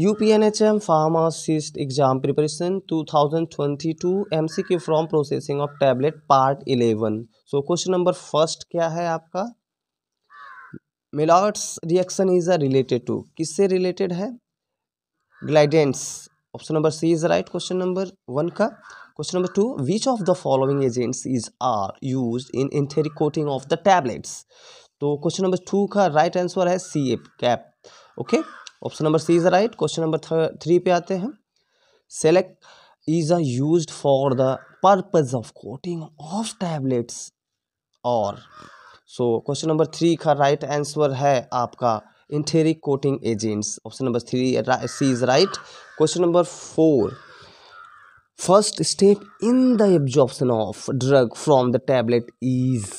You P N H M pharmacist exam preparation 2022 MCQ from processing of tablet part 11 so question number first क्या है आपका मिलावट्स reaction is a related to किससे रिलेटेड है glidants option number C is right question number one का question number two which of the following agents is are use in enteric coating of the tablets तो question number two का right right answer है C एप cap okay okay? Option number C is right question number three पे आते हैं select is a use for the purpose of coating of tablets और so question number three का right right answer है आपका enteric coating agents option number three C is right question number four first step in the absorption of drug from the tablet is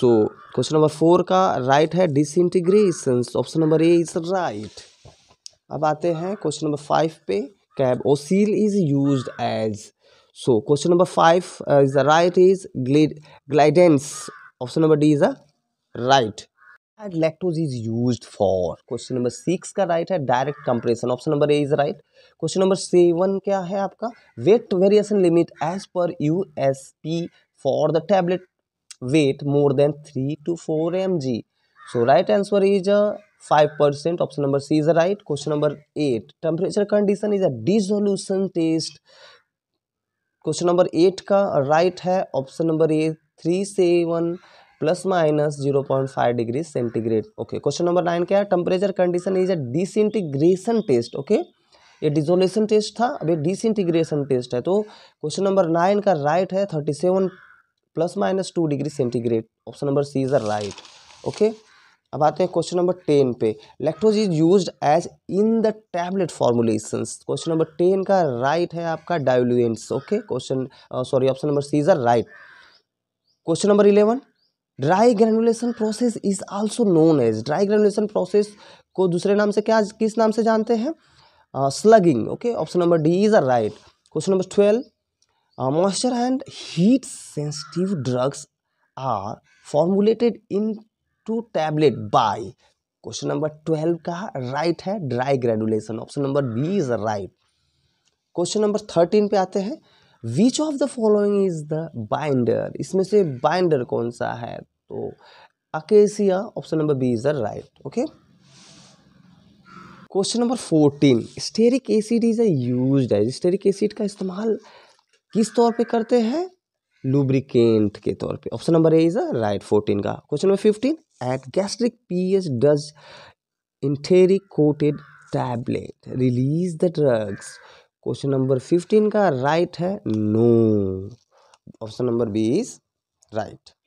so question number four का right right है disintegration option number A is right अब आते हैं question number five पे cabosil is use as so question number five is the right is glidants option number D is a right and lactose is use for question number six का right है direct compression option number A is right question number seven क्या है आपका weight variation limit as per U S P for the tablet weight more than three two four M G so right answer is five percent option number C is right question number eight temperature condition is a dissolution test question number eight का right right है option number A three seven plus minus zero point five degree centigrade okay question number nine क्या है temperature condition is a disintegration test okay ये dissolution test था अब ये disintegration test है तो क्वेश्चन नंबर नाइन का राइट right है thirty seven plus minus two degree centigrade option number C is a right okay अब आते हैं क्वेश्चन नंबर टेन पे lactose is use as in the tablet formulation question number ten का right right है आपका diluents okay question sorry option number C is a right question number eleven dry granulation process is also known as dry granulation process को दूसरे नाम से क्या किस नाम से जानते हैं slugging okay option number D is a right question number twelve moisture and heat sensitive drugs are formulated into tablet by question number twelve का राइट है dry granulation option number B is right question number thirteen पे आते हैं which of the following is the binder इसमें से binder कौन सा है तो acacia option number B is the right okay question number fourteen steric acid is use है स्टेरिक एसिड का इस्तेमाल किस तौर पे करते हैं लुब्रिकेंट के तौर पे option number A is right fourteen का question number fifteen at gastric pH does enteric coated tablet release the drugs question number fifteen का राइट है no option number B is right